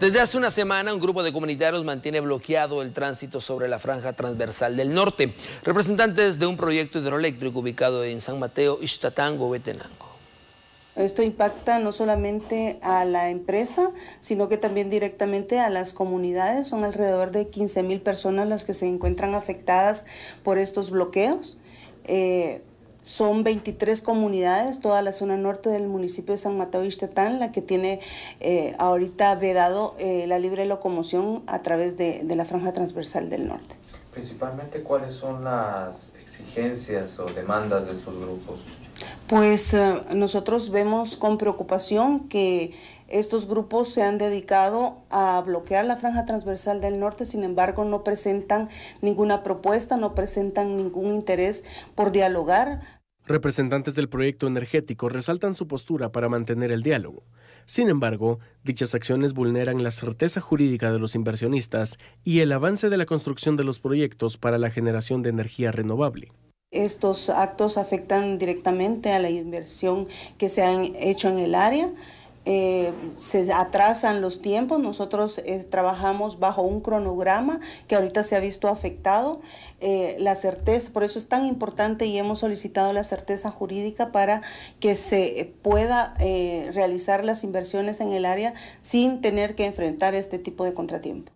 Desde hace una semana, un grupo de comunitarios mantiene bloqueado el tránsito sobre la franja transversal del norte. Representantes de un proyecto hidroeléctrico ubicado en San Mateo, Ixtatango, Betenango. Esto impacta no solamente a la empresa, sino que también directamente a las comunidades. Son alrededor de 15 mil personas las que se encuentran afectadas por estos bloqueos. Eh, son 23 comunidades, toda la zona norte del municipio de San Mateo Ixtetán, la que tiene eh, ahorita vedado eh, la libre locomoción a través de, la franja transversal del norte. Principalmente, ¿cuáles son las exigencias o demandas de estos grupos? Pues eh, nosotros vemos con preocupación que estos grupos se han dedicado a bloquear la franja transversal del norte, sin embargo no presentan ninguna propuesta, no presentan ningún interés por dialogar. Representantes del proyecto energético resaltan su postura para mantener el diálogo. Sin embargo, dichas acciones vulneran la certeza jurídica de los inversionistas y el avance de la construcción de los proyectos para la generación de energía renovable. Estos actos afectan directamente a la inversión que se ha hecho en el área. Eh, se atrasan los tiempos, nosotros eh, trabajamos bajo un cronograma que ahorita se ha visto afectado. Eh, la certeza, por eso es tan importante y hemos solicitado la certeza jurídica para que se pueda realizar las inversiones en el área sin tener que enfrentar este tipo de contratiempo.